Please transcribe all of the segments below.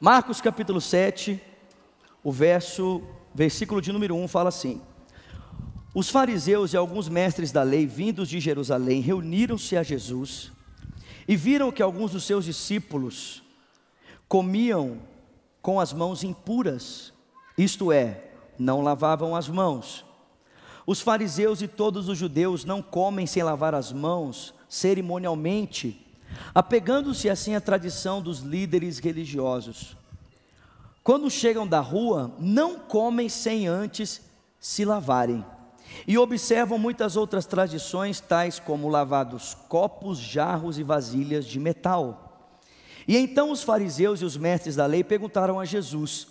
Marcos capítulo 7, o verso, versículo de número 1 fala assim: Os fariseus e alguns mestres da lei vindos de Jerusalém reuniram-se a Jesus e viram que alguns dos seus discípulos comiam com as mãos impuras, isto é, não lavavam as mãos. Os fariseus e todos os judeus não comem sem lavar as mãos cerimonialmente apegando-se assim à tradição dos líderes religiosos. Quando chegam da rua, não comem sem antes se lavarem. E observam muitas outras tradições, tais como lavados copos, jarros e vasilhas de metal. E então os fariseus e os mestres da lei perguntaram a Jesus: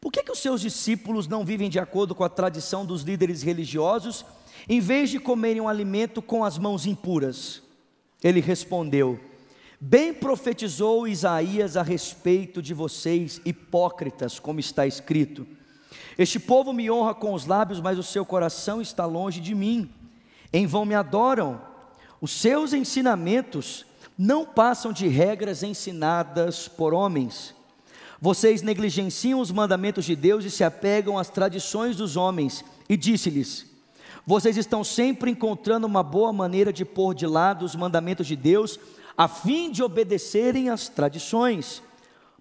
por que, que os seus discípulos não vivem de acordo com a tradição dos líderes religiosos, em vez de comerem um alimento com as mãos impuras? Ele respondeu: Bem profetizou Isaías a respeito de vocês, hipócritas, como está escrito: Este povo me honra com os lábios, mas o seu coração está longe de mim. Em vão me adoram. Os seus ensinamentos não passam de regras ensinadas por homens. Vocês negligenciam os mandamentos de Deus e se apegam às tradições dos homens. E disse-lhes: Vocês estão sempre encontrando uma boa maneira de pôr de lado os mandamentos de Deus a fim de obedecerem às tradições.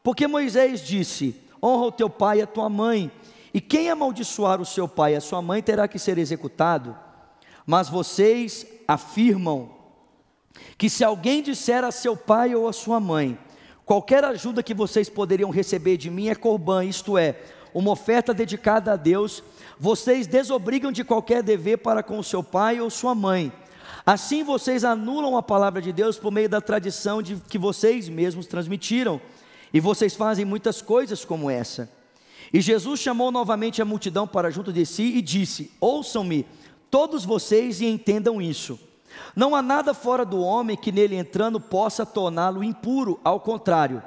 Porque Moisés disse: Honra o teu pai e a tua mãe, e quem amaldiçoar o seu pai e a sua mãe terá que ser executado. Mas vocês afirmam que se alguém disser a seu pai ou a sua mãe, qualquer ajuda que vocês poderiam receber de mim é corban, isto é, uma oferta dedicada a Deus, vocês desobrigam de qualquer dever para com o seu pai ou sua mãe Assim vocês anulam a palavra de Deus por meio da tradição de que vocês mesmos transmitiram, e vocês fazem muitas coisas como essa. E Jesus chamou novamente a multidão para junto de si e disse: Ouçam-me, todos vocês, e entendam isso. Não há nada fora do homem que nele entrando possa torná-lo impuro, ao contrário.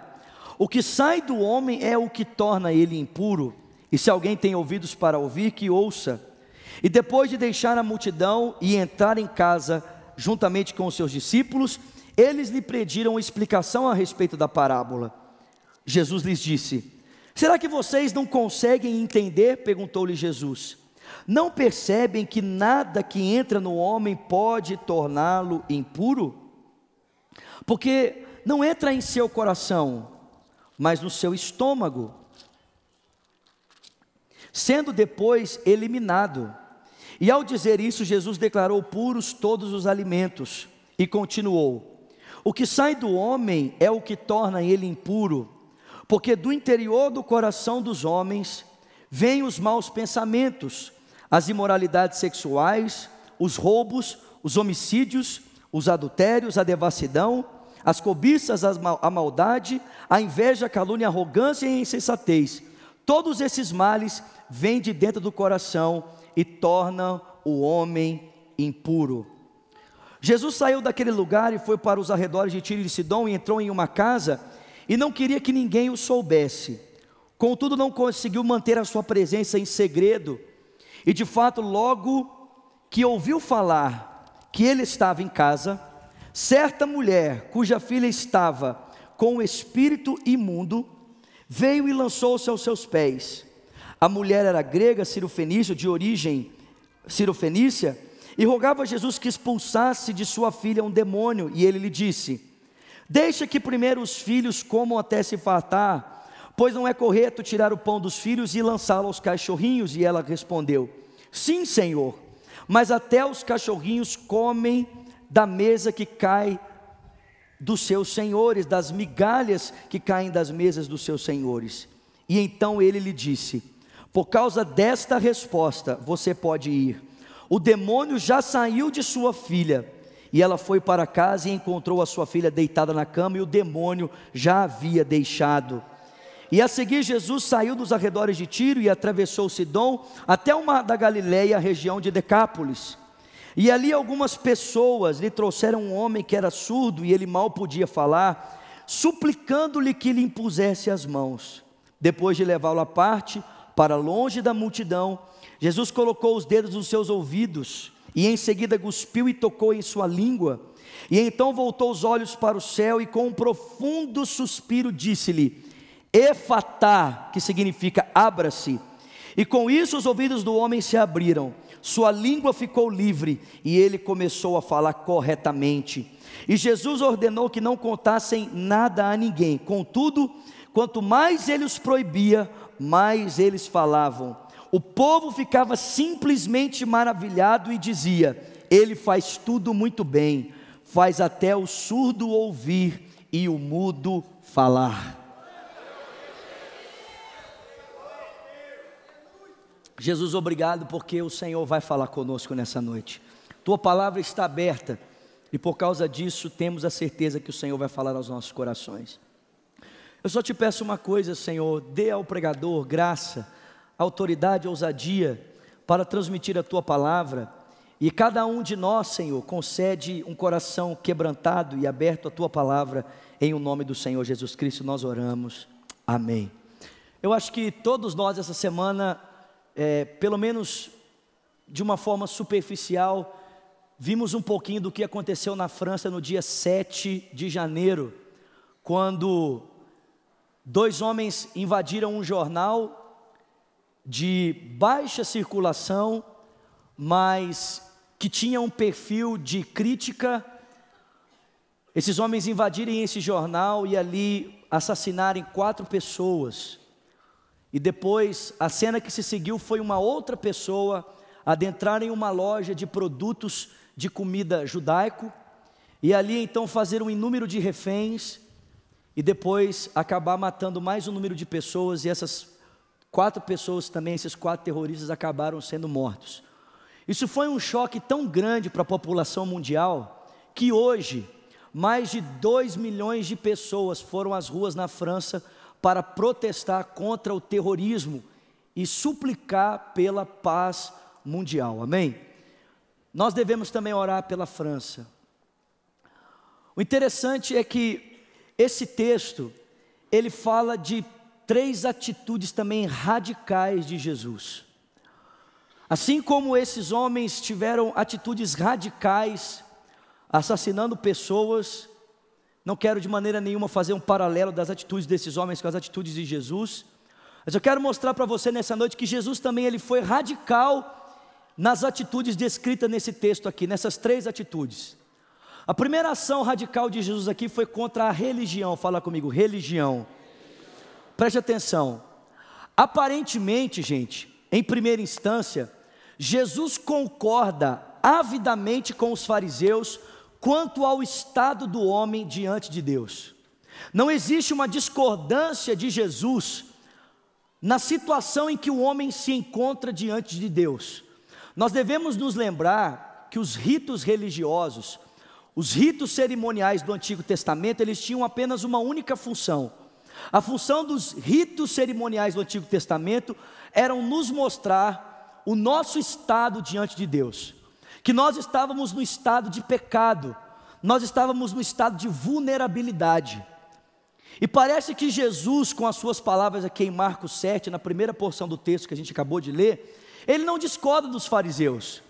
O que sai do homem é o que torna ele impuro. E se alguém tem ouvidos para ouvir, que ouça. E depois de deixar a multidão e entrar em casa juntamente com os seus discípulos, eles lhe pediram explicação a respeito da parábola. Jesus lhes disse: Será que vocês não conseguem entender? perguntou-lhe Jesus. Não percebem que nada que entra no homem pode torná-lo impuro? Porque não entra em seu coração, mas no seu estômago, sendo depois eliminado. E ao dizer isso, Jesus declarou puros todos os alimentos e continuou: O que sai do homem é o que torna ele impuro, porque do interior do coração dos homens vêm os maus pensamentos, as imoralidades sexuais, os roubos, os homicídios, os adultérios, a devassidão, as cobiças, a maldade, a inveja, a calúnia, a arrogância e a insensatez. Todos esses males vêm de dentro do coração e torna o homem impuro. Jesus saiu daquele lugar e foi para os arredores de Tiro e Sidom e entrou em uma casa e não queria que ninguém o soubesse. Contudo, não conseguiu manter a sua presença em segredo. E de fato, logo que ouviu falar que ele estava em casa, certa mulher cuja filha estava com o espírito imundo veio e lançou-se aos seus pés. A mulher era grega, cirofenícia, de origem cirofenícia, e rogava a Jesus que expulsasse de sua filha um demônio, e ele lhe disse: Deixa que primeiro os filhos comam até se fartar, pois não é correto tirar o pão dos filhos e lançá-lo aos cachorrinhos. E ela respondeu: Sim, Senhor, mas até os cachorrinhos comem da mesa que cai dos seus senhores, das migalhas que caem das mesas dos seus senhores. E então ele lhe disse: por causa desta resposta, você pode ir. O demônio já saiu de sua filha. E ela foi para casa e encontrou a sua filha deitada na cama, e o demônio já havia deixado. E a seguir, Jesus saiu dos arredores de Tiro e atravessou Sidom até uma da Galileia, região de Decápolis. E ali algumas pessoas lhe trouxeram um homem que era surdo e ele mal podia falar, suplicando-lhe que lhe impusesse as mãos. Depois de levá-lo à parte, para longe da multidão, Jesus colocou os dedos nos seus ouvidos e em seguida cuspiu e tocou em sua língua. E então voltou os olhos para o céu e com um profundo suspiro disse-lhe: Efatá, que significa abra-se. E com isso os ouvidos do homem se abriram, sua língua ficou livre e ele começou a falar corretamente. E Jesus ordenou que não contassem nada a ninguém, contudo, quanto mais ele os proibia, mais eles falavam. O povo ficava simplesmente maravilhado e dizia: Ele faz tudo muito bem, faz até o surdo ouvir e o mudo falar. Jesus, obrigado porque o Senhor vai falar conosco nessa noite. Tua palavra está aberta e por causa disso temos a certeza que o Senhor vai falar aos nossos corações. Eu só te peço uma coisa, Senhor: dê ao pregador graça, autoridade, ousadia para transmitir a tua palavra. E cada um de nós, Senhor, concede um coração quebrantado e aberto à tua palavra, em o um nome do Senhor Jesus Cristo, nós oramos. Amém. Eu acho que todos nós, essa semana, é, pelo menos de uma forma superficial, vimos um pouquinho do que aconteceu na França no dia 7 de janeiro, quando dois homens invadiram um jornal de baixa circulação, mas que tinha um perfil de crítica. Esses homens invadirem esse jornal e ali assassinarem quatro pessoas. E depois, a cena que se seguiu foi uma outra pessoa adentrar em uma loja de produtos de comida judaico e ali então fazer um inúmero de reféns e depois acabar matando mais um número de pessoas, e essas quatro pessoas também, esses quatro terroristas, acabaram sendo mortos. Isso foi um choque tão grande para a população mundial que hoje mais de 2 milhões de pessoas foram às ruas na França para protestar contra o terrorismo e suplicar pela paz mundial. Amém? Nós devemos também orar pela França. O interessante é que esse texto, ele fala de três atitudes também radicais de Jesus. Assim como esses homens tiveram atitudes radicais, assassinando pessoas, não quero de maneira nenhuma fazer um paralelo das atitudes desses homens com as atitudes de Jesus, mas eu quero mostrar para você nessa noite que Jesus também ele foi radical nas atitudes descritas nesse texto aqui, nessas três atitudes. A primeira ação radical de Jesus aqui foi contra a religião. Fala comigo, religião. Preste atenção. Aparentemente, gente, em primeira instância, Jesus concorda avidamente com os fariseus quanto ao estado do homem diante de Deus. Não existe uma discordância de Jesus na situação em que o homem se encontra diante de Deus. Nós devemos nos lembrar que os ritos religiosos os ritos cerimoniais do Antigo Testamento, eles tinham apenas uma única função. A função dos ritos cerimoniais do Antigo Testamento eram nos mostrar o nosso estado diante de Deus, que nós estávamos no estado de pecado, nós estávamos no estado de vulnerabilidade. E parece que Jesus, com as suas palavras aqui em Marcos 7, na primeira porção do texto que a gente acabou de ler, ele não discorda dos fariseus.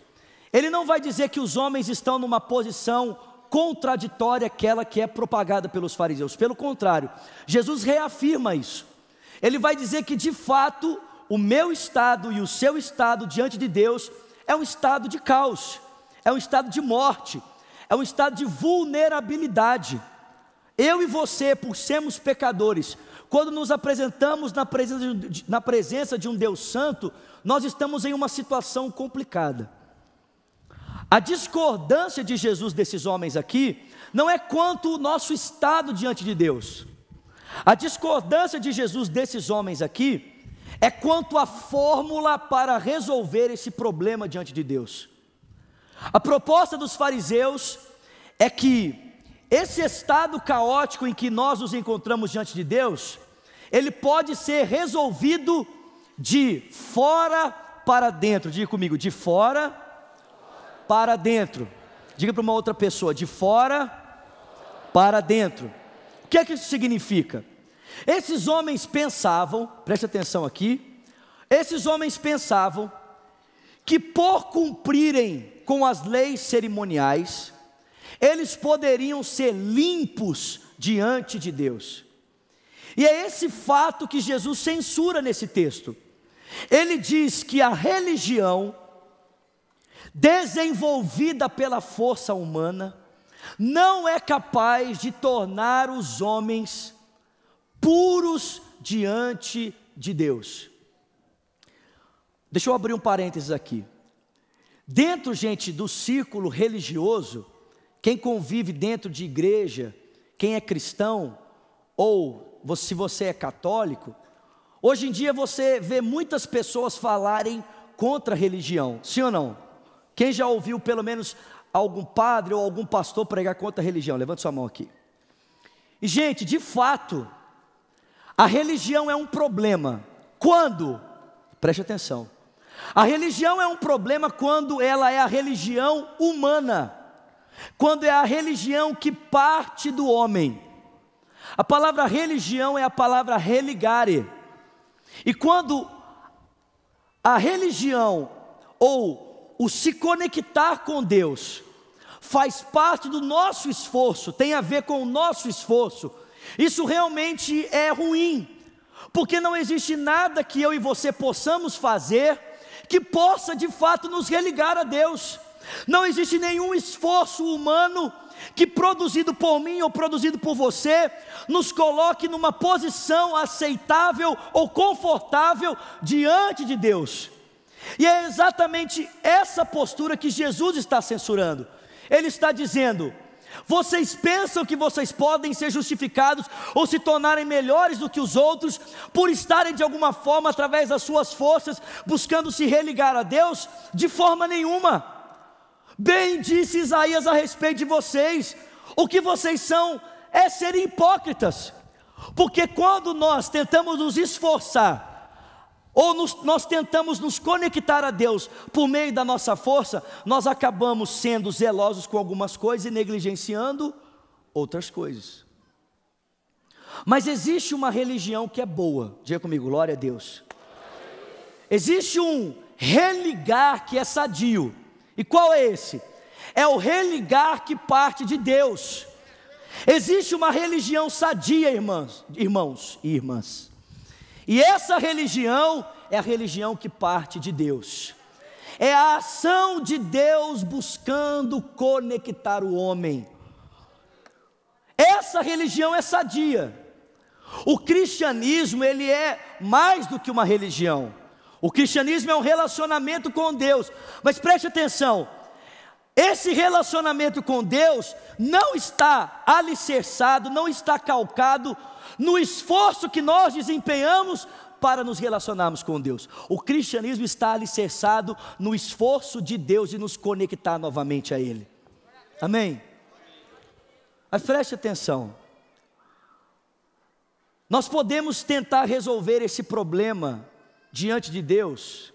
Ele não vai dizer que os homens estão numa posição contraditória àquela que é propagada pelos fariseus. Pelo contrário, Jesus reafirma isso. Ele vai dizer que de fato o meu estado e o seu estado diante de Deus é um estado de caos, é um estado de morte, é um estado de vulnerabilidade. Eu e você, por sermos pecadores, quando nos apresentamos na presença de, na presença de um Deus Santo, nós estamos em uma situação complicada. A discordância de Jesus desses homens aqui não é quanto o nosso estado diante de Deus. A discordância de Jesus desses homens aqui é quanto a fórmula para resolver esse problema diante de Deus. A proposta dos fariseus é que esse estado caótico em que nós nos encontramos diante de Deus, ele pode ser resolvido de fora para dentro. Diga comigo, de fora para dentro. Diga para uma outra pessoa, de fora para dentro. O que é que isso significa? Esses homens pensavam, preste atenção aqui, esses homens pensavam que por cumprirem com as leis cerimoniais, eles poderiam ser limpos diante de Deus. E é esse fato que Jesus censura nesse texto. Ele diz que a religião desenvolvida pela força humana, não é capaz de tornar os homens puros diante de Deus. Deixa eu abrir um parênteses aqui. Dentro, gente, do círculo religioso, quem convive dentro de igreja, quem é cristão, ou se você é católico, hoje em dia você vê muitas pessoas falarem contra a religião, sim ou não? Quem já ouviu pelo menos algum padre ou algum pastor pregar contra a religião? Levante sua mão aqui. E gente, de fato, a religião é um problema. Quando? Preste atenção. A religião é um problema quando ela é a religião humana, quando é a religião que parte do homem. A palavra religião é a palavra religare. E quando a religião ou o se conectar com Deus faz parte do nosso esforço, tem a ver com o nosso esforço, isso realmente é ruim, porque não existe nada que eu e você possamos fazer que possa de fato nos religar a Deus. Não existe nenhum esforço humano que, produzido por mim ou produzido por você, nos coloque numa posição aceitável ou confortável diante de Deus. E é exatamente essa postura que Jesus está censurando. Ele está dizendo: vocês pensam que vocês podem ser justificados ou se tornarem melhores do que os outros por estarem de alguma forma, através das suas forças, buscando se religar a Deus? De forma nenhuma. Bem disse Isaías a respeito de vocês: o que vocês são é serem hipócritas, porque quando nós tentamos nos esforçar ou nos, nós tentamos nos conectar a Deus por meio da nossa força, nós acabamos sendo zelosos com algumas coisas e negligenciando outras coisas. Mas existe uma religião que é boa, diga comigo, glória a Deus. Existe um religar que é sadio, e qual é esse? É o religar que parte de Deus. Existe uma religião sadia, irmãs, irmãos e irmãs e essa religião é a religião que parte de Deus. É a ação de Deus buscando conectar o homem. Essa religião é sadia. O cristianismo, ele é mais do que uma religião. O cristianismo é um relacionamento com Deus. Mas preste atenção, esse relacionamento com Deus não está alicerçado, não está calcado no esforço que nós desempenhamos para nos relacionarmos com Deus. O cristianismo está alicerçado no esforço de Deus de nos conectar novamente a Ele. Amém? Mas preste atenção. Nós podemos tentar resolver esse problema diante de Deus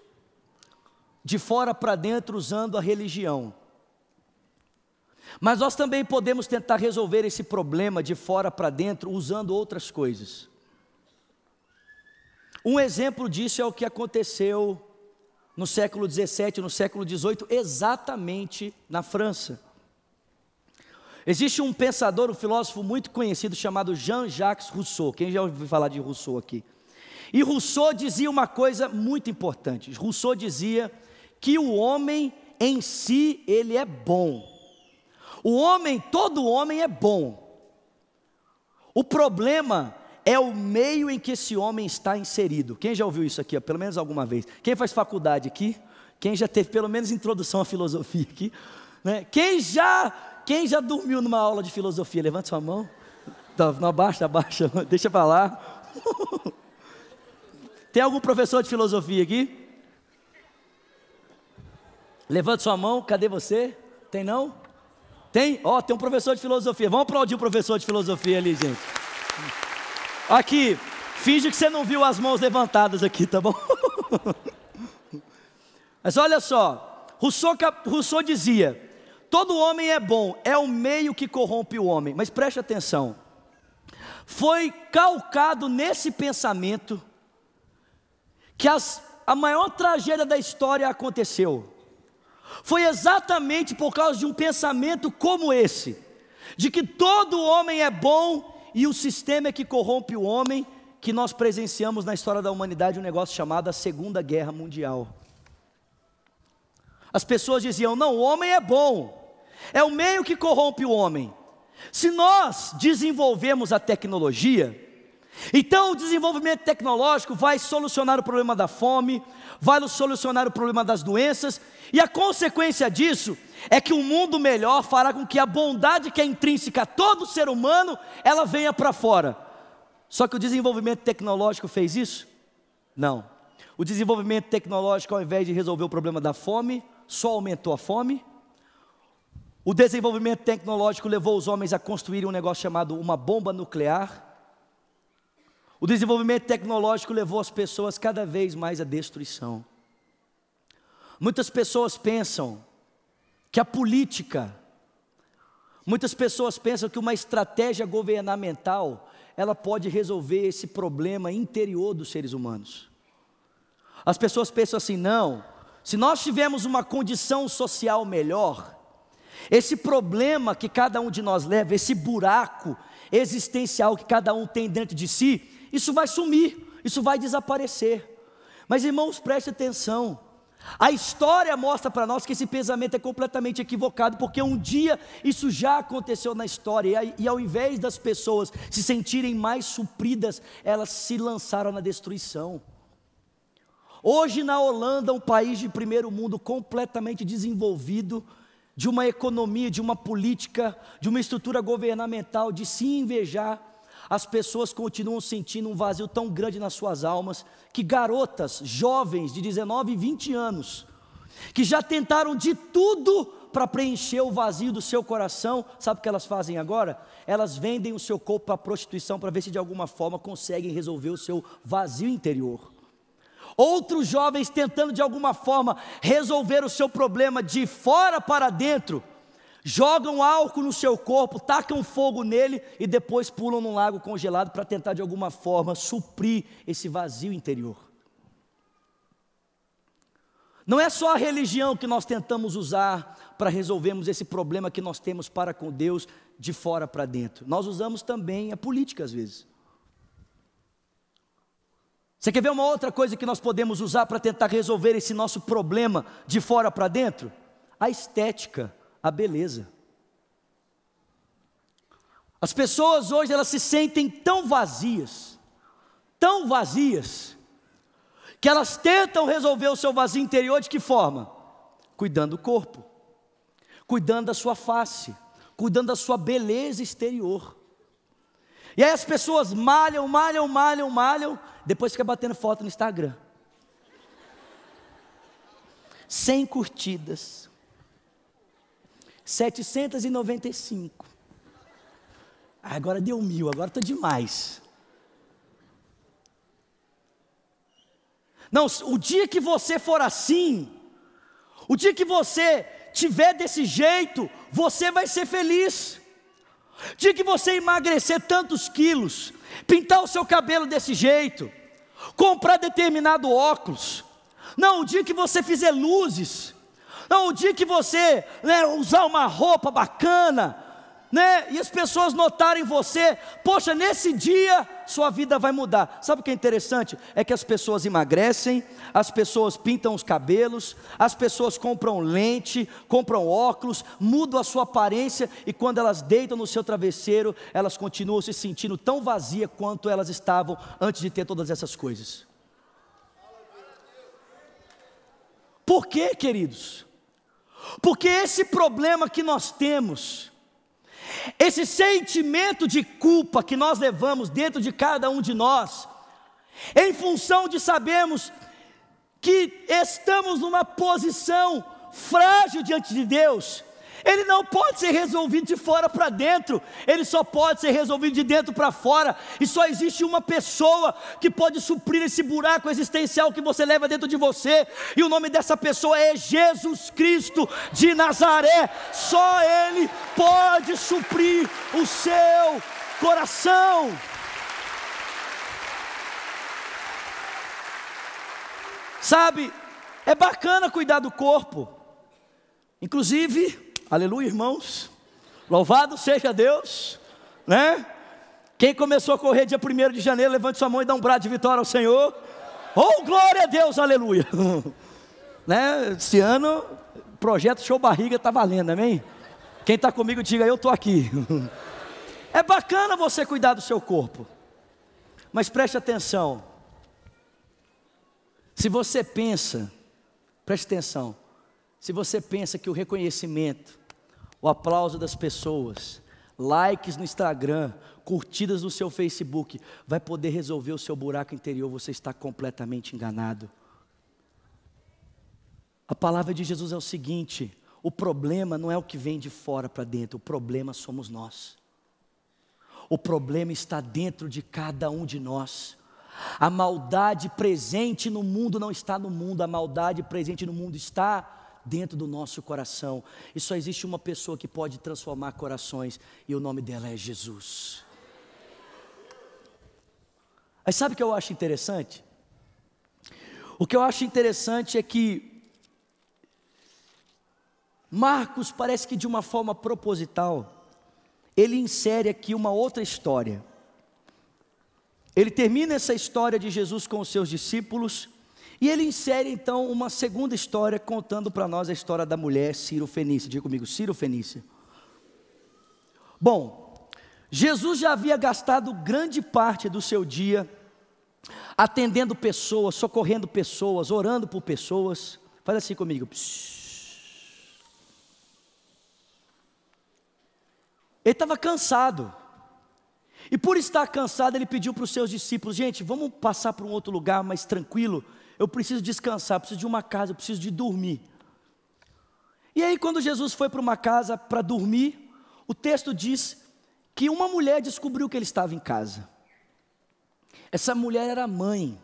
de fora para dentro usando a religião. Mas nós também podemos tentar resolver esse problema de fora para dentro usando outras coisas. Um exemplo disso é o que aconteceu no século XVII, no século XVIII, exatamente na França. Existe um pensador, um filósofo muito conhecido chamado Jean-Jacques Rousseau. Quem já ouviu falar de Rousseau aqui? E Rousseau dizia uma coisa muito importante. Rousseau dizia que o homem em si ele é bom, o homem, todo homem é bom. O problema é o meio em que esse homem está inserido. Quem já ouviu isso aqui, ó, pelo menos alguma vez? Quem faz faculdade aqui? Quem já teve pelo menos introdução à filosofia aqui? Né? Quem já quem já dormiu numa aula de filosofia? Levanta sua mão. Tá, não, abaixa, abaixa, deixa para lá. Tem algum professor de filosofia aqui? Levanta sua mão, cadê você? Tem não? Tem? Ó, oh, tem um professor de filosofia. Vamos aplaudir o professor de filosofia ali, gente. Aqui, finge que você não viu as mãos levantadas aqui, tá bom? Mas olha só, Rousseau, Rousseau dizia: todo homem é bom, é o meio que corrompe o homem. Mas preste atenção, foi calcado nesse pensamento que as, a maior tragédia da história aconteceu. Foi exatamente por causa de um pensamento como esse, de que todo homem é bom e o sistema é que corrompe o homem, que nós presenciamos na história da humanidade um negócio chamado a Segunda Guerra Mundial. As pessoas diziam: não, o homem é bom, é o meio que corrompe o homem. Se nós desenvolvemos a tecnologia, então, o desenvolvimento tecnológico vai solucionar o problema da fome, vai solucionar o problema das doenças, e a consequência disso é que um mundo melhor fará com que a bondade que é intrínseca a todo ser humano, ela venha para fora. Só que o desenvolvimento tecnológico fez isso? Não. O desenvolvimento tecnológico, ao invés de resolver o problema da fome, só aumentou a fome. O desenvolvimento tecnológico levou os homens a construir um negócio chamado uma bomba nuclear o desenvolvimento tecnológico levou as pessoas cada vez mais à destruição. Muitas pessoas pensam que a política, muitas pessoas pensam que uma estratégia governamental, ela pode resolver esse problema interior dos seres humanos. As pessoas pensam assim: não, se nós tivermos uma condição social melhor, esse problema que cada um de nós leva, esse buraco existencial que cada um tem dentro de si, isso vai sumir, isso vai desaparecer. Mas irmãos, preste atenção. A história mostra para nós que esse pensamento é completamente equivocado, porque um dia isso já aconteceu na história, e ao invés das pessoas se sentirem mais supridas, elas se lançaram na destruição. Hoje na Holanda, um país de primeiro mundo completamente desenvolvido, de uma economia, de uma política, de uma estrutura governamental, de se invejar, as pessoas continuam sentindo um vazio tão grande nas suas almas que garotas, jovens de 19 e 20 anos, que já tentaram de tudo para preencher o vazio do seu coração, sabe o que elas fazem agora? Elas vendem o seu corpo para prostituição para ver se de alguma forma conseguem resolver o seu vazio interior. Outros jovens tentando de alguma forma resolver o seu problema de fora para dentro jogam álcool no seu corpo, tacam fogo nele e depois pulam num lago congelado para tentar de alguma forma suprir esse vazio interior. Não é só a religião que nós tentamos usar para resolvermos esse problema que nós temos para com Deus de fora para dentro. Nós usamos também a política às vezes. Você quer ver uma outra coisa que nós podemos usar para tentar resolver esse nosso problema de fora para dentro? A estética a beleza. As pessoas hoje elas se sentem tão vazias, tão vazias, que elas tentam resolver o seu vazio interior de que forma? Cuidando do corpo, cuidando da sua face, cuidando da sua beleza exterior. E aí as pessoas malham, malham, malham, malham, depois fica batendo foto no Instagram. Sem curtidas, 795. Agora deu mil, agora está demais. Não, o dia que você for assim, o dia que você tiver desse jeito, você vai ser feliz. O dia que você emagrecer tantos quilos, pintar o seu cabelo desse jeito, comprar determinado óculos, não, o dia que você fizer luzes, então, o dia que você né, usar uma roupa bacana, né, e as pessoas notarem você, poxa, nesse dia sua vida vai mudar. Sabe o que é interessante? É que as pessoas emagrecem, as pessoas pintam os cabelos, as pessoas compram lente, compram óculos, mudam a sua aparência e quando elas deitam no seu travesseiro, elas continuam se sentindo tão vazia quanto elas estavam antes de ter todas essas coisas. Por quê, queridos? Porque esse problema que nós temos, esse sentimento de culpa que nós levamos dentro de cada um de nós, em função de sabermos que estamos numa posição frágil diante de Deus, ele não pode ser resolvido de fora para dentro, ele só pode ser resolvido de dentro para fora, e só existe uma pessoa que pode suprir esse buraco existencial que você leva dentro de você, e o nome dessa pessoa é Jesus Cristo de Nazaré. Só ele pode suprir o seu coração. Sabe, é bacana cuidar do corpo, inclusive Aleluia, irmãos. Louvado seja Deus, né? Quem começou a correr dia 1 de janeiro, levante sua mão e dá um brado de vitória ao Senhor. Oh, glória a Deus, aleluia. né? Esse ano, projeto Show Barriga está valendo, amém? Quem está comigo, diga eu estou aqui. é bacana você cuidar do seu corpo, mas preste atenção. Se você pensa, preste atenção, se você pensa que o reconhecimento, o aplauso das pessoas, likes no Instagram, curtidas no seu Facebook, vai poder resolver o seu buraco interior, você está completamente enganado. A palavra de Jesus é o seguinte: o problema não é o que vem de fora para dentro, o problema somos nós. O problema está dentro de cada um de nós. A maldade presente no mundo não está no mundo, a maldade presente no mundo está dentro do nosso coração. E só existe uma pessoa que pode transformar corações, e o nome dela é Jesus. Aí sabe o que eu acho interessante? O que eu acho interessante é que Marcos parece que de uma forma proposital, ele insere aqui uma outra história. Ele termina essa história de Jesus com os seus discípulos, e ele insere então uma segunda história contando para nós a história da mulher Ciro Fenícia. Diga comigo, Ciro Fenícia. Bom, Jesus já havia gastado grande parte do seu dia atendendo pessoas, socorrendo pessoas, orando por pessoas. Faz assim comigo. Ele estava cansado. E por estar cansado, ele pediu para os seus discípulos: gente, vamos passar para um outro lugar mais tranquilo eu preciso descansar, preciso de uma casa, eu preciso de dormir. E aí, quando Jesus foi para uma casa para dormir, o texto diz que uma mulher descobriu que ele estava em casa. Essa mulher era mãe.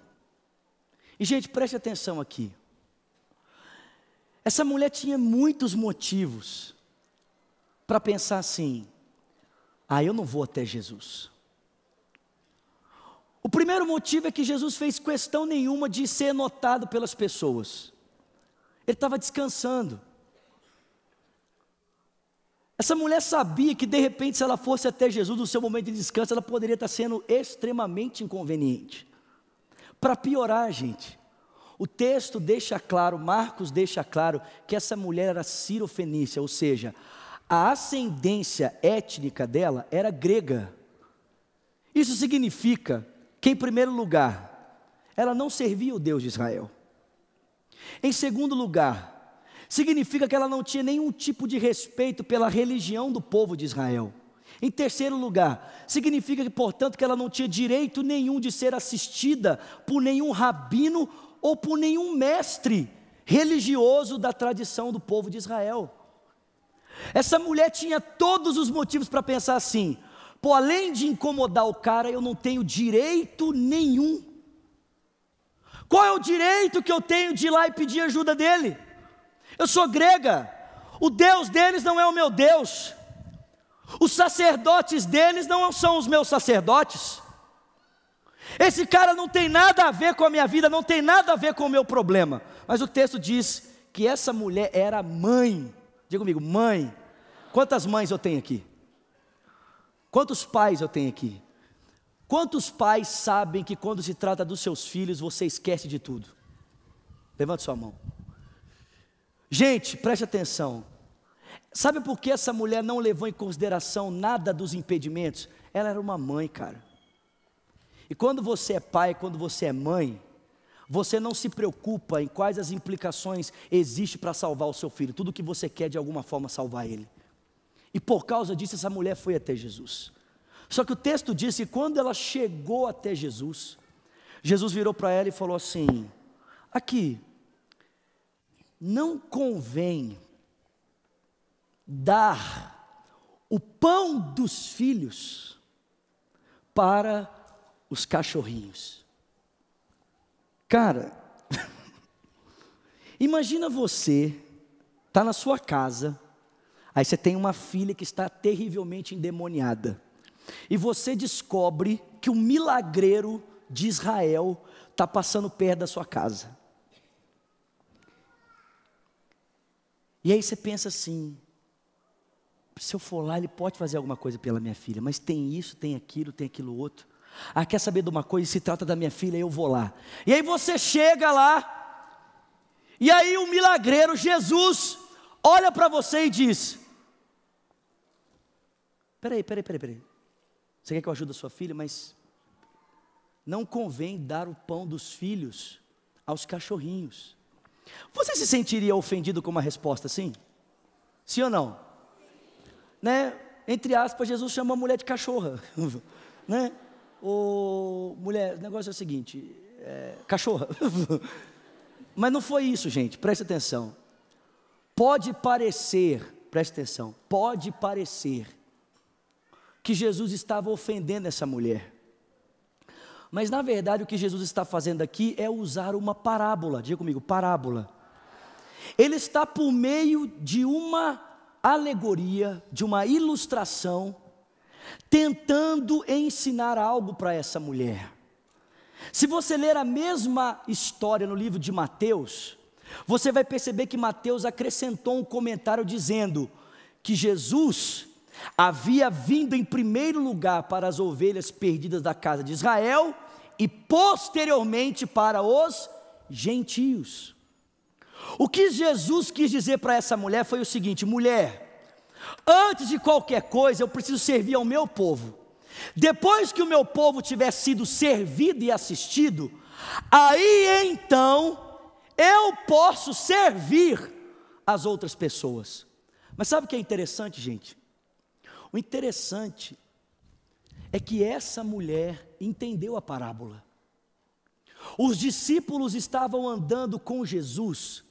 E, gente, preste atenção aqui. Essa mulher tinha muitos motivos para pensar assim: ah, eu não vou até Jesus. O primeiro motivo é que Jesus fez questão nenhuma de ser notado pelas pessoas. Ele estava descansando. Essa mulher sabia que de repente, se ela fosse até Jesus no seu momento de descanso, ela poderia estar sendo extremamente inconveniente. Para piorar, gente, o texto deixa claro, Marcos deixa claro, que essa mulher era cirofenícia, ou seja, a ascendência étnica dela era grega. Isso significa que, em primeiro lugar, ela não servia o Deus de Israel. Em segundo lugar, significa que ela não tinha nenhum tipo de respeito pela religião do povo de Israel. Em terceiro lugar, significa que, portanto, que ela não tinha direito nenhum de ser assistida por nenhum rabino ou por nenhum mestre religioso da tradição do povo de Israel. Essa mulher tinha todos os motivos para pensar assim: Pô, além de incomodar o cara, eu não tenho direito nenhum. Qual é o direito que eu tenho de ir lá e pedir ajuda dele? Eu sou grega. O Deus deles não é o meu Deus. Os sacerdotes deles não são os meus sacerdotes. Esse cara não tem nada a ver com a minha vida, não tem nada a ver com o meu problema. Mas o texto diz que essa mulher era mãe. Diga comigo, mãe. Quantas mães eu tenho aqui? Quantos pais eu tenho aqui? Quantos pais sabem que quando se trata dos seus filhos você esquece de tudo? Levante sua mão. Gente, preste atenção. Sabe por que essa mulher não levou em consideração nada dos impedimentos? Ela era uma mãe, cara. E quando você é pai, quando você é mãe, você não se preocupa em quais as implicações existe para salvar o seu filho. Tudo que você quer de alguma forma salvar ele. E por causa disso, essa mulher foi até Jesus. Só que o texto diz que quando ela chegou até Jesus, Jesus virou para ela e falou assim: Aqui, não convém dar o pão dos filhos para os cachorrinhos. Cara, imagina você, está na sua casa, Aí você tem uma filha que está terrivelmente endemoniada. E você descobre que o milagreiro de Israel está passando perto da sua casa. E aí você pensa assim: se eu for lá, ele pode fazer alguma coisa pela minha filha, mas tem isso, tem aquilo, tem aquilo outro. Ah, quer saber de uma coisa? Se trata da minha filha, eu vou lá. E aí você chega lá, e aí o milagreiro Jesus olha para você e diz: Peraí, peraí, peraí, peraí. Você quer que eu ajude a sua filha, mas não convém dar o pão dos filhos aos cachorrinhos. Você se sentiria ofendido com uma resposta assim? Sim ou não? Né? Entre aspas, Jesus chama a mulher de cachorra. né? Ô, mulher, o negócio é o seguinte: é, cachorra. Mas não foi isso, gente, preste atenção. Pode parecer, preste atenção, pode parecer que Jesus estava ofendendo essa mulher. Mas na verdade o que Jesus está fazendo aqui é usar uma parábola, diga comigo, parábola. Ele está por meio de uma alegoria, de uma ilustração, tentando ensinar algo para essa mulher. Se você ler a mesma história no livro de Mateus, você vai perceber que Mateus acrescentou um comentário dizendo que Jesus havia vindo em primeiro lugar para as ovelhas perdidas da casa de Israel e posteriormente para os gentios. O que Jesus quis dizer para essa mulher foi o seguinte: mulher, antes de qualquer coisa eu preciso servir ao meu povo. Depois que o meu povo tiver sido servido e assistido, aí então eu posso servir as outras pessoas. Mas sabe o que é interessante, gente? O interessante é que essa mulher entendeu a parábola. Os discípulos estavam andando com Jesus,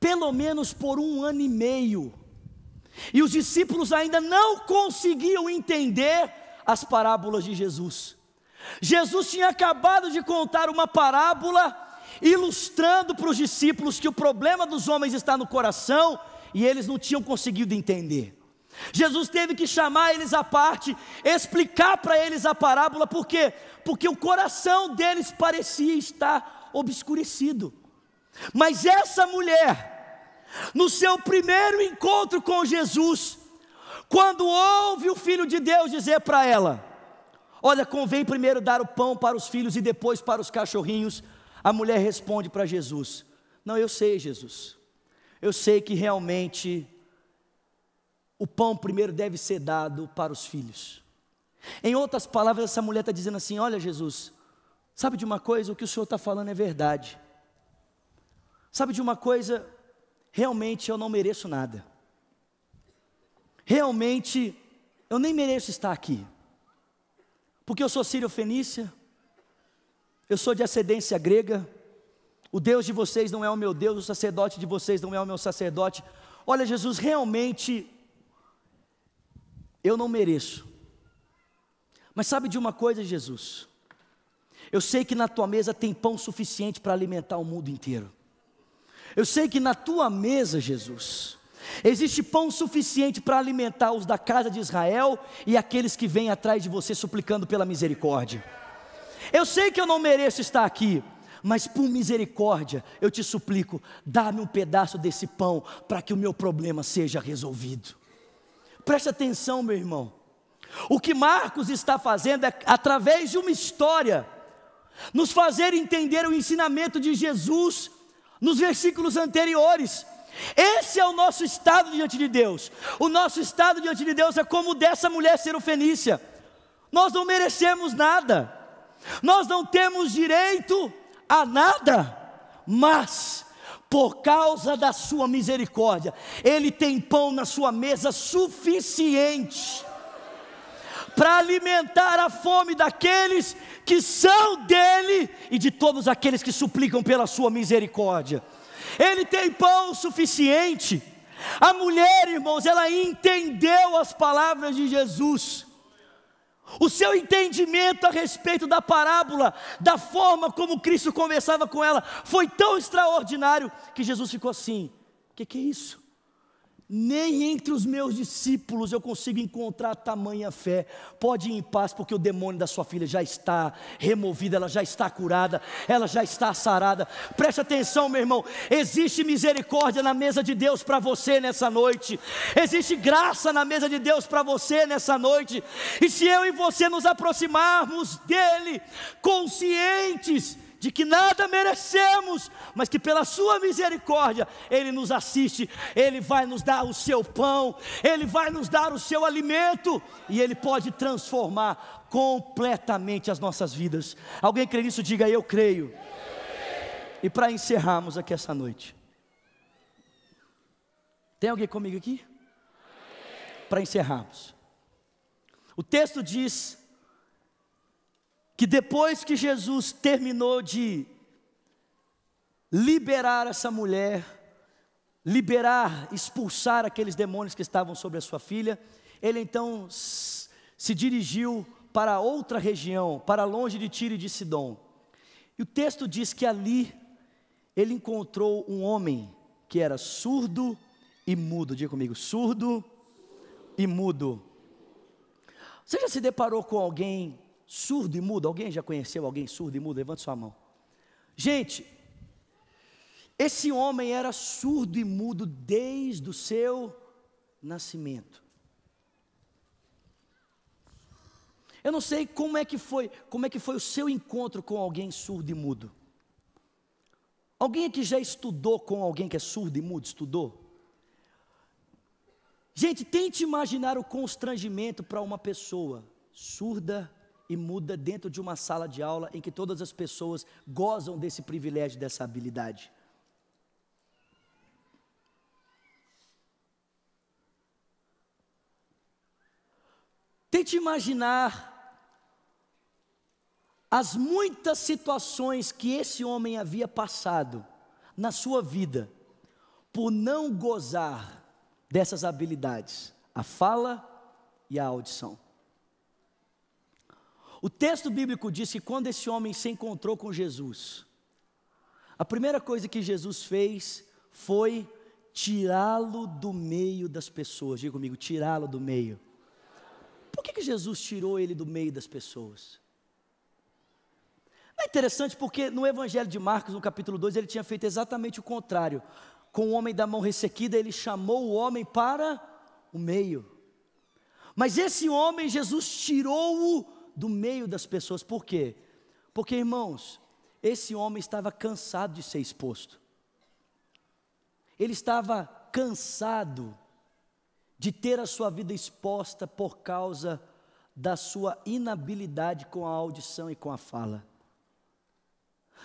pelo menos por um ano e meio, e os discípulos ainda não conseguiam entender as parábolas de Jesus. Jesus tinha acabado de contar uma parábola ilustrando para os discípulos que o problema dos homens está no coração e eles não tinham conseguido entender. Jesus teve que chamar eles à parte, explicar para eles a parábola, por quê? Porque o coração deles parecia estar obscurecido. Mas essa mulher, no seu primeiro encontro com Jesus, quando ouve o Filho de Deus dizer para ela: Olha, convém primeiro dar o pão para os filhos e depois para os cachorrinhos, a mulher responde para Jesus: Não, eu sei, Jesus. Eu sei que realmente o pão primeiro deve ser dado para os filhos. Em outras palavras, essa mulher está dizendo assim: Olha, Jesus, sabe de uma coisa? O que o Senhor está falando é verdade. Sabe de uma coisa? Realmente eu não mereço nada. Realmente eu nem mereço estar aqui. Porque eu sou sírio-fenícia, eu sou de ascendência grega. O Deus de vocês não é o meu Deus, o sacerdote de vocês não é o meu sacerdote. Olha, Jesus, realmente eu não mereço. Mas sabe de uma coisa, Jesus? Eu sei que na tua mesa tem pão suficiente para alimentar o mundo inteiro. Eu sei que na tua mesa, Jesus, existe pão suficiente para alimentar os da casa de Israel e aqueles que vêm atrás de você suplicando pela misericórdia. Eu sei que eu não mereço estar aqui, mas por misericórdia, eu te suplico, dá-me um pedaço desse pão para que o meu problema seja resolvido. Preste atenção, meu irmão. O que Marcos está fazendo é, através de uma história, nos fazer entender o ensinamento de Jesus nos versículos anteriores. Esse é o nosso estado diante de Deus. O nosso estado diante de Deus é como dessa mulher serofenícia. Nós não merecemos nada. Nós não temos direito a nada, mas por causa da sua misericórdia, ele tem pão na sua mesa suficiente para alimentar a fome daqueles que são dele e de todos aqueles que suplicam pela sua misericórdia. Ele tem pão suficiente. A mulher, irmãos, ela entendeu as palavras de Jesus o seu entendimento a respeito da parábola, da forma como Cristo conversava com ela, foi tão extraordinário que Jesus ficou assim: o que, que é isso? nem entre os meus discípulos eu consigo encontrar tamanha fé. Pode ir em paz, porque o demônio da sua filha já está removido, ela já está curada, ela já está sarada. Preste atenção, meu irmão. Existe misericórdia na mesa de Deus para você nessa noite, existe graça na mesa de Deus para você nessa noite. E se eu e você nos aproximarmos dEle, conscientes de que nada merecemos, mas que pela Sua misericórdia Ele nos assiste, Ele vai nos dar o seu pão, Ele vai nos dar o seu alimento e Ele pode transformar completamente as nossas vidas. Alguém crê nisso? Diga eu creio. E para encerrarmos aqui essa noite, tem alguém comigo aqui? Para encerrarmos, o texto diz que depois que Jesus terminou de liberar essa mulher, liberar, expulsar aqueles demônios que estavam sobre a sua filha, ele então se dirigiu para outra região, para longe de Tiro e de Sidom. E o texto diz que ali ele encontrou um homem que era surdo e mudo. Diga comigo, surdo e mudo. Você já se deparou com alguém Surdo e mudo, alguém já conheceu alguém surdo e mudo? Levante sua mão. Gente, esse homem era surdo e mudo desde o seu nascimento. Eu não sei como é que foi, como é que foi o seu encontro com alguém surdo e mudo. Alguém que já estudou com alguém que é surdo e mudo, estudou? Gente, tente imaginar o constrangimento para uma pessoa surda e muda dentro de uma sala de aula em que todas as pessoas gozam desse privilégio, dessa habilidade. Tente imaginar as muitas situações que esse homem havia passado na sua vida por não gozar dessas habilidades, a fala e a audição. O texto bíblico diz que quando esse homem se encontrou com Jesus, a primeira coisa que Jesus fez foi tirá-lo do meio das pessoas. Diga comigo, tirá-lo do meio. Por que, que Jesus tirou ele do meio das pessoas? É interessante porque no Evangelho de Marcos, no capítulo 2, ele tinha feito exatamente o contrário. Com o homem da mão ressequida, ele chamou o homem para o meio. Mas esse homem, Jesus tirou-o do meio das pessoas. Por quê? Porque, irmãos, esse homem estava cansado de ser exposto. Ele estava cansado de ter a sua vida exposta por causa da sua inabilidade com a audição e com a fala.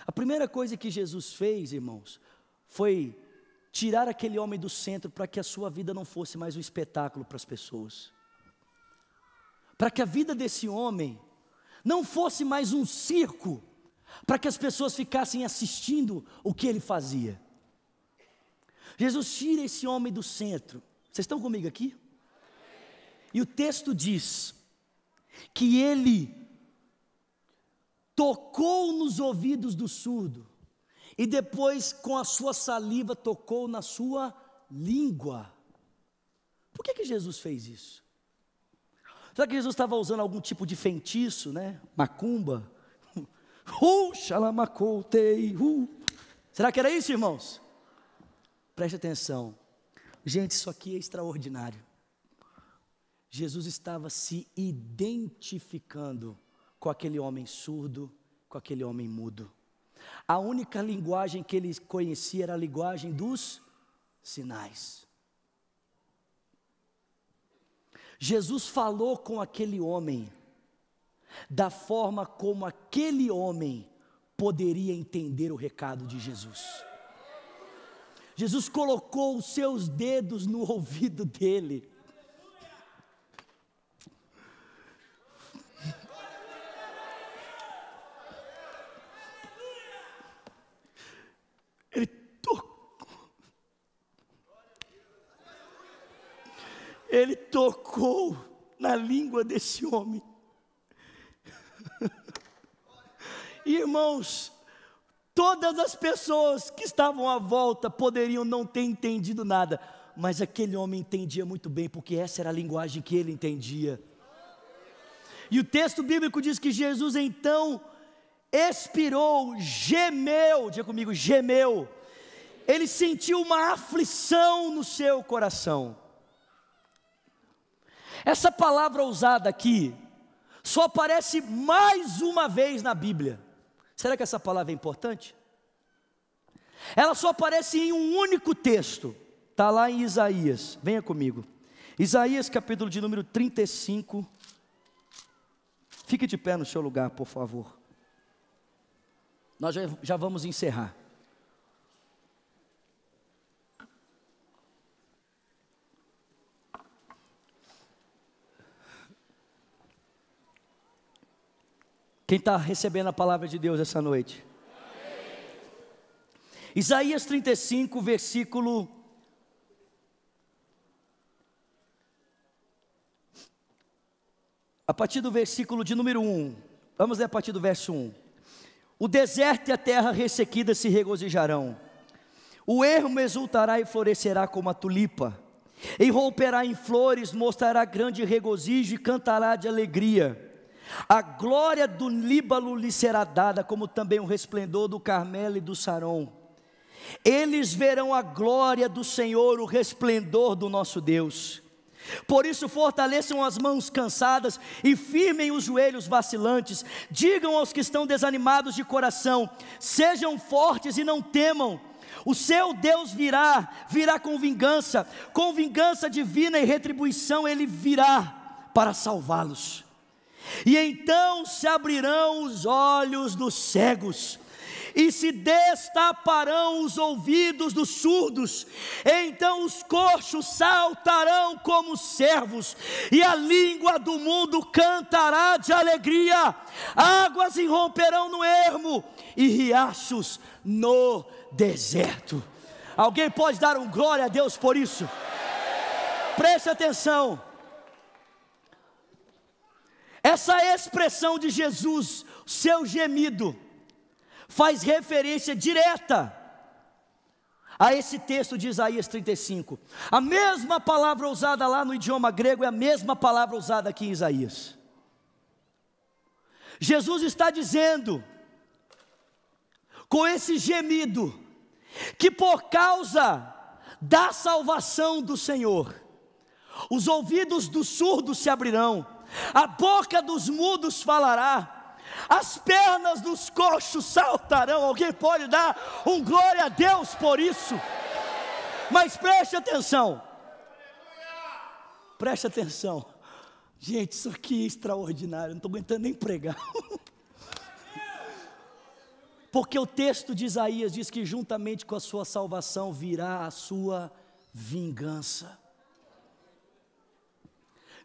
A primeira coisa que Jesus fez, irmãos, foi tirar aquele homem do centro para que a sua vida não fosse mais um espetáculo para as pessoas para que a vida desse homem não fosse mais um circo, para que as pessoas ficassem assistindo o que ele fazia. Jesus tira esse homem do centro. Vocês estão comigo aqui? E o texto diz que ele tocou nos ouvidos do surdo e depois com a sua saliva tocou na sua língua. Por que, que Jesus fez isso? Será que Jesus estava usando algum tipo de feitiço, né? Macumba? Uh, xalamacoutei, hu. Uh. Será que era isso, irmãos? Preste atenção. Gente, isso aqui é extraordinário. Jesus estava se identificando com aquele homem surdo, com aquele homem mudo. A única linguagem que ele conhecia era a linguagem dos sinais. Jesus falou com aquele homem da forma como aquele homem poderia entender o recado de Jesus. Jesus colocou os seus dedos no ouvido dele. Ele ele tocou na língua desse homem. irmãos, todas as pessoas que estavam à volta poderiam não ter entendido nada, mas aquele homem entendia muito bem, porque essa era a linguagem que ele entendia. E o texto bíblico diz que Jesus então expirou, gemeu, diga comigo, gemeu. Ele sentiu uma aflição no seu coração. Essa palavra usada aqui só aparece mais uma vez na Bíblia. Será que essa palavra é importante? Ela só aparece em um único texto, está lá em Isaías, venha comigo. Isaías capítulo de número 35. Fique de pé no seu lugar, por favor. Nós já, já vamos encerrar. Quem está recebendo a palavra de Deus essa noite? Amém. Isaías 35, versículo. A partir do versículo de número 1. Vamos ler a partir do verso 1. O deserto e a terra ressequida se regozijarão. O ermo exultará e florescerá como a tulipa. Enromperá em flores, mostrará grande regozijo e cantará de alegria a glória do Líbalo lhe será dada, como também o resplendor do Carmelo e do Saron. Eles verão a glória do Senhor, o resplendor do nosso Deus. Por isso, fortaleçam as mãos cansadas e firmem os joelhos vacilantes. Digam aos que estão desanimados de coração: sejam fortes e não temam. O seu Deus virá, virá com vingança, com vingança divina e retribuição, ele virá para salvá-los. E então se abrirão os olhos dos cegos, e se destaparão os ouvidos dos surdos, então os coxos saltarão como servos, e a língua do mundo cantará de alegria, águas irromperão no ermo, e riachos no deserto. Alguém pode dar um glória a Deus por isso? Preste atenção. Essa expressão de Jesus, seu gemido, faz referência direta a esse texto de Isaías 35. A mesma palavra usada lá no idioma grego é a mesma palavra usada aqui em Isaías. Jesus está dizendo, com esse gemido, que por causa da salvação do Senhor, os ouvidos dos surdos se abrirão a boca dos mudos falará, as pernas dos coxos saltarão. Alguém pode dar um glória a Deus por isso? Mas preste atenção, preste atenção, gente, isso aqui é extraordinário, não estou aguentando nem pregar. Porque o texto de Isaías diz que juntamente com a sua salvação virá a sua vingança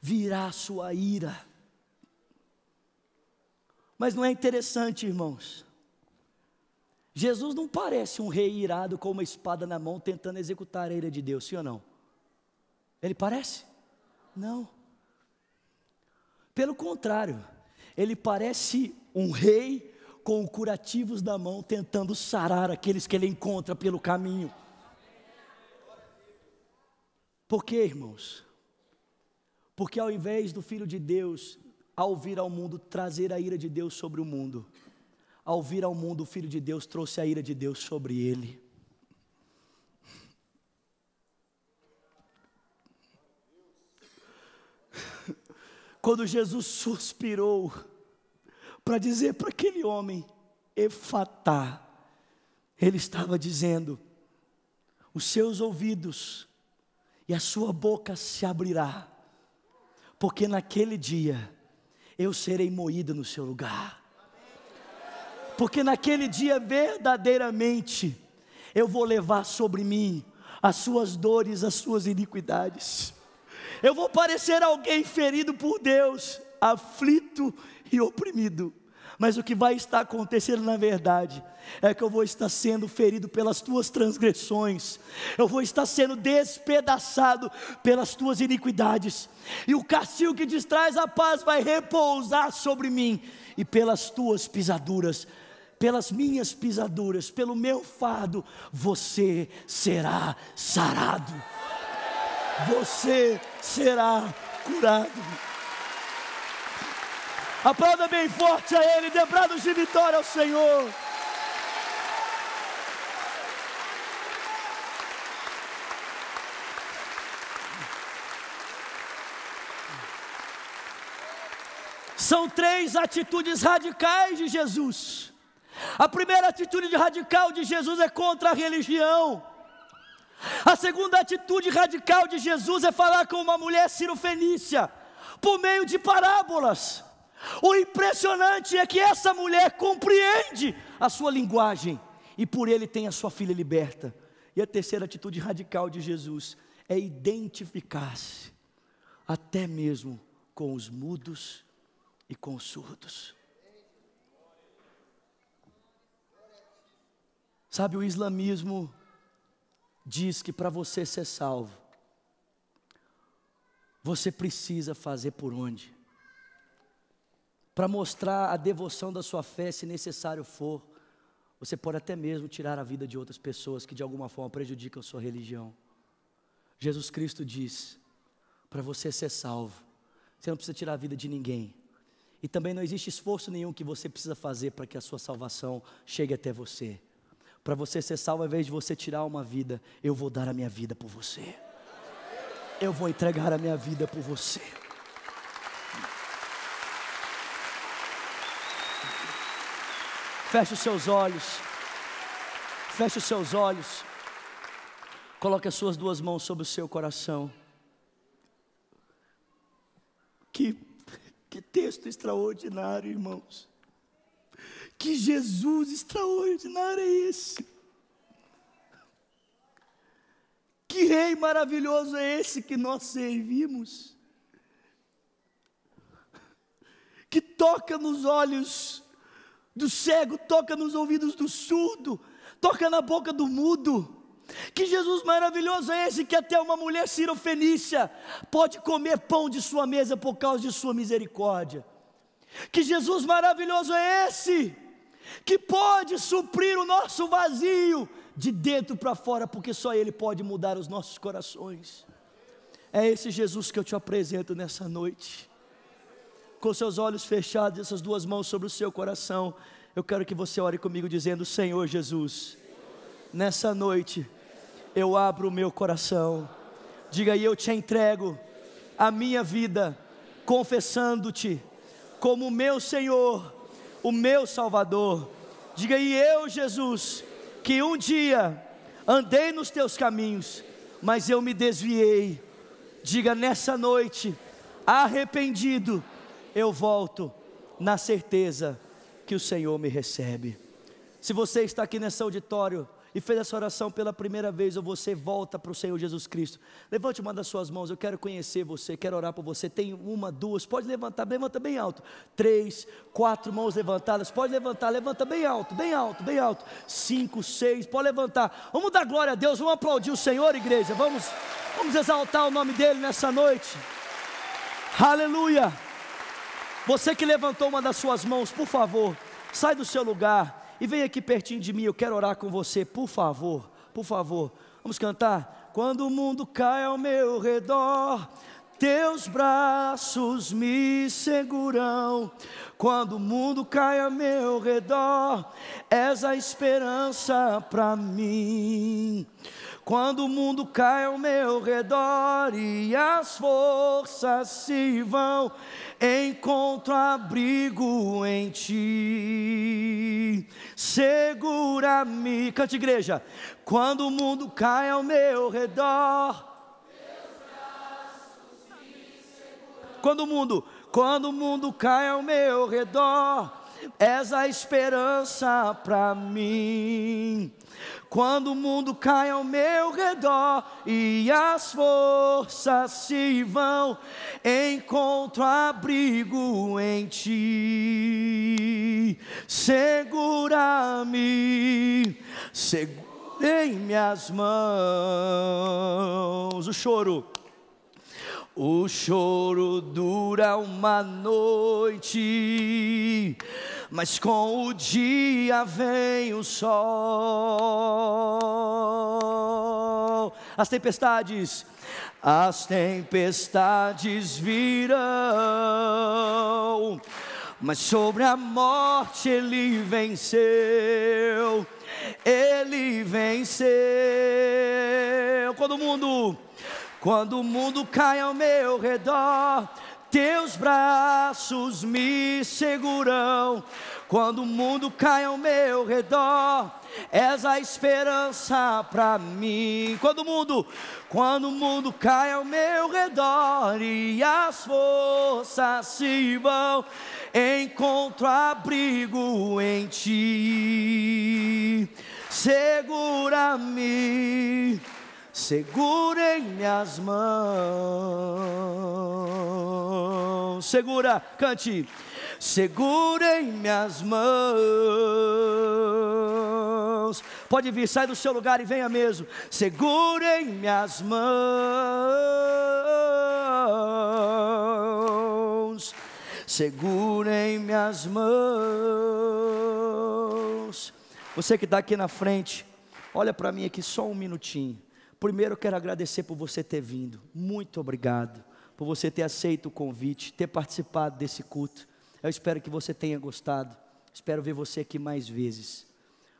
virá sua ira. Mas não é interessante, irmãos? Jesus não parece um rei irado com uma espada na mão tentando executar a ira de Deus, sim ou não? Ele parece? Não. Pelo contrário, ele parece um rei com curativos na mão tentando sarar aqueles que ele encontra pelo caminho. Porque, irmãos, porque ao invés do Filho de Deus, ao vir ao mundo, trazer a ira de Deus sobre o mundo, ao vir ao mundo, o Filho de Deus trouxe a ira de Deus sobre ele. Quando Jesus suspirou para dizer para aquele homem, Efatá, ele estava dizendo: os seus ouvidos e a sua boca se abrirá porque naquele dia eu serei moído no seu lugar. Porque naquele dia verdadeiramente eu vou levar sobre mim as suas dores, as suas iniquidades. Eu vou parecer alguém ferido por Deus, aflito e oprimido. Mas o que vai estar acontecendo na verdade é que eu vou estar sendo ferido pelas tuas transgressões, eu vou estar sendo despedaçado pelas tuas iniquidades, e o castigo que te traz a paz vai repousar sobre mim, e pelas tuas pisaduras pelas minhas pisaduras, pelo meu fardo, você será sarado. Você será curado. Aplauda bem forte a Ele, dê brados de vitória ao Senhor. São três atitudes radicais de Jesus. A primeira atitude radical de Jesus é contra a religião. A segunda atitude radical de Jesus é falar com uma mulher cirofenícia, por meio de parábolas. O impressionante é que essa mulher compreende a sua linguagem e por ele tem a sua filha liberta. E a terceira atitude radical de Jesus é identificar-se até mesmo com os mudos e com os surdos. Sabe, o islamismo diz que para você ser salvo, você precisa fazer por onde? para mostrar a devoção da sua fé, se necessário for, você pode até mesmo tirar a vida de outras pessoas que de alguma forma prejudicam sua religião. Jesus Cristo diz: para você ser salvo, você não precisa tirar a vida de ninguém. E também não existe esforço nenhum que você precisa fazer para que a sua salvação chegue até você. Para você ser salvo, ao invés de você tirar uma vida, eu vou dar a minha vida por você. Eu vou entregar a minha vida por você. Feche os seus olhos. Feche os seus olhos. Coloque as suas duas mãos sobre o seu coração. Que, que texto extraordinário, irmãos. Que Jesus extraordinário é esse? Que rei maravilhoso é esse que nós servimos? Que toca nos olhos do cego, toca nos ouvidos do surdo, toca na boca do mudo. Que Jesus maravilhoso é esse que até uma mulher sirofenícia pode comer pão de sua mesa por causa de sua misericórdia. Que Jesus maravilhoso é esse que pode suprir o nosso vazio de dentro para fora, porque só Ele pode mudar os nossos corações. É esse Jesus que eu te apresento nessa noite com seus olhos fechados, essas duas mãos sobre o seu coração, eu quero que você ore comigo dizendo: Senhor Jesus, nessa noite eu abro o meu coração. Diga aí, eu te entrego a minha vida, confessando-te como meu Senhor, o meu Salvador. Diga aí, eu, Jesus, que um dia andei nos teus caminhos, mas eu me desviei. Diga nessa noite, arrependido eu volto na certeza que o Senhor me recebe. Se você está aqui nesse auditório e fez essa oração pela primeira vez, ou você volta para o Senhor Jesus Cristo, levante uma das suas mãos, eu quero conhecer você, quero orar por você. Tem uma, duas, pode levantar, levanta bem alto. Três, quatro mãos levantadas, pode levantar, levanta bem alto, bem alto, bem alto. Cinco, seis, pode levantar. Vamos dar glória a Deus, vamos aplaudir o Senhor, igreja, vamos, vamos exaltar o nome dEle nessa noite. Aleluia! Você que levantou uma das suas mãos, por favor, sai do seu lugar e vem aqui pertinho de mim. Eu quero orar com você, por favor, por favor. Vamos cantar? Quando o mundo cai ao meu redor, teus braços me seguram. Quando o mundo cai ao meu redor, és a esperança para mim. Quando o mundo cai ao meu redor e as forças se vão, encontro abrigo em ti. Segura-me, cante igreja. Quando o mundo cai ao meu redor, quando o mundo, quando o mundo cai ao meu redor, és a esperança para mim. Quando o mundo cai ao meu redor e as forças se vão, encontro abrigo em ti. Segura-me, segura em minhas mãos. O choro. O choro dura uma noite mas com o dia vem o sol. As tempestades, as tempestades virão, mas sobre a morte ele venceu. Ele venceu. Quando o mundo, quando o mundo cai ao meu redor, teus braços me seguram quando o mundo cai ao meu redor. És a esperança para mim. Quando o mundo, quando o mundo cai ao meu redor e as forças se vão, encontro abrigo em ti. Segura-me segurem minhas mãos. Segura, cante. Segurem minhas mãos. Pode vir, sai do seu lugar e venha mesmo. Segurem minhas mãos. Segurem minhas mãos. Você que está aqui na frente, olha para mim aqui só um minutinho. Primeiro eu quero agradecer por você ter vindo. Muito obrigado por você ter aceito o convite, ter participado desse culto. Eu espero que você tenha gostado. Espero ver você aqui mais vezes.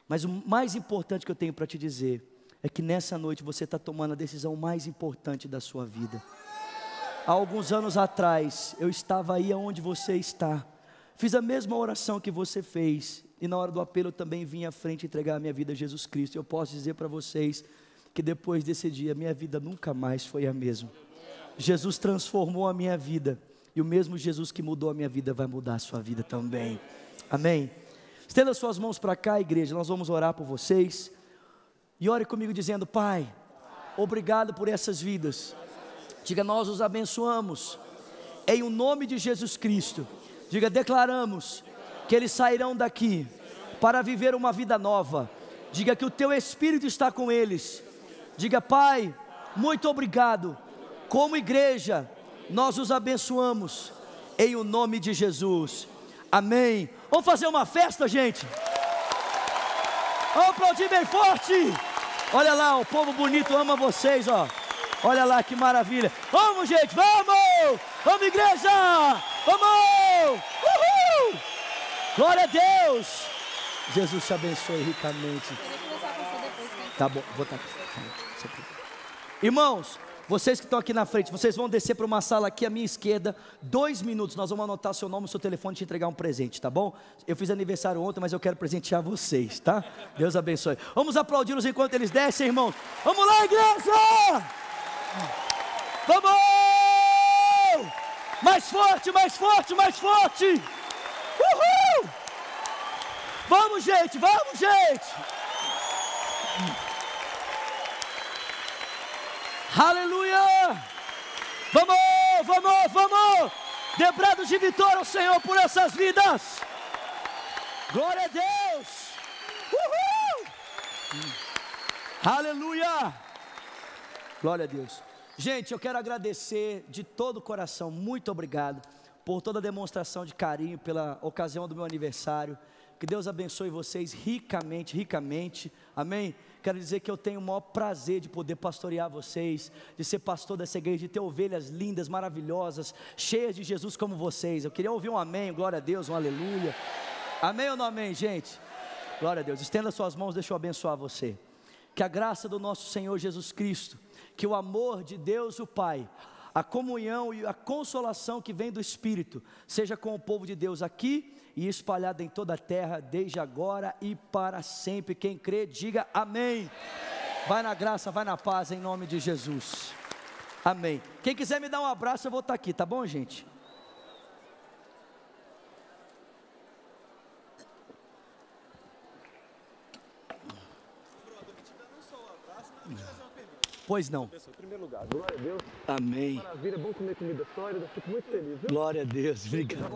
Mas o mais importante que eu tenho para te dizer é que nessa noite você está tomando a decisão mais importante da sua vida. Há alguns anos atrás, eu estava aí onde você está. Fiz a mesma oração que você fez. E na hora do apelo eu também vim à frente entregar a minha vida a Jesus Cristo. Eu posso dizer para vocês que depois desse dia minha vida nunca mais foi a mesma. Jesus transformou a minha vida e o mesmo Jesus que mudou a minha vida vai mudar a sua vida também. Amém? Estenda suas mãos para cá, igreja, nós vamos orar por vocês. E ore comigo dizendo: Pai, obrigado por essas vidas. Diga, nós os abençoamos. Em o nome de Jesus Cristo. Diga, declaramos que eles sairão daqui para viver uma vida nova. Diga que o teu espírito está com eles Diga, Pai, muito obrigado. Como igreja, nós os abençoamos. Em o nome de Jesus. Amém. Vamos fazer uma festa, gente. Vamos aplaudir bem forte. Olha lá, o povo bonito ama vocês, ó. Olha lá que maravilha. Vamos, gente, vamos! Vamos, igreja! Vamos! Uhul! Glória a Deus! Jesus te abençoe ricamente. Né? Tá bom, vou estar tá aqui aqui. Irmãos, vocês que estão aqui na frente, vocês vão descer para uma sala aqui à minha esquerda, dois minutos, nós vamos anotar seu nome, seu telefone e te entregar um presente, tá bom? Eu fiz aniversário ontem, mas eu quero presentear vocês, tá? Deus abençoe. Vamos aplaudi-los enquanto eles descem, irmãos. Vamos lá, igreja! Vamos! Mais forte, mais forte, mais forte! Uhul! Vamos, gente, vamos, gente! Aleluia! Vamos, vamos, vamos! Debrados de vitória ao Senhor por essas vidas. Glória a Deus! Uhul! Aleluia! Glória a Deus. Gente, eu quero agradecer de todo o coração, muito obrigado por toda a demonstração de carinho pela ocasião do meu aniversário. Que Deus abençoe vocês ricamente, ricamente. Amém? Quero dizer que eu tenho o maior prazer de poder pastorear vocês, de ser pastor dessa igreja, de ter ovelhas lindas, maravilhosas, cheias de Jesus como vocês. Eu queria ouvir um amém, glória a Deus, um aleluia. Amém ou não amém, gente? Glória a Deus. Estenda suas mãos, deixa eu abençoar você. Que a graça do nosso Senhor Jesus Cristo, que o amor de Deus o Pai, a comunhão e a consolação que vem do Espírito, seja com o povo de Deus aqui e espalhada em toda a terra, desde agora e para sempre. Quem crê, diga amém. Vai na graça, vai na paz, em nome de Jesus. Amém. Quem quiser me dar um abraço, eu vou estar aqui, tá bom, gente? Pois não. Em primeiro lugar, glória a Deus. Amém. Maravilha, bom comer comida sólida, fico muito feliz. Viu? Glória a Deus, obrigado.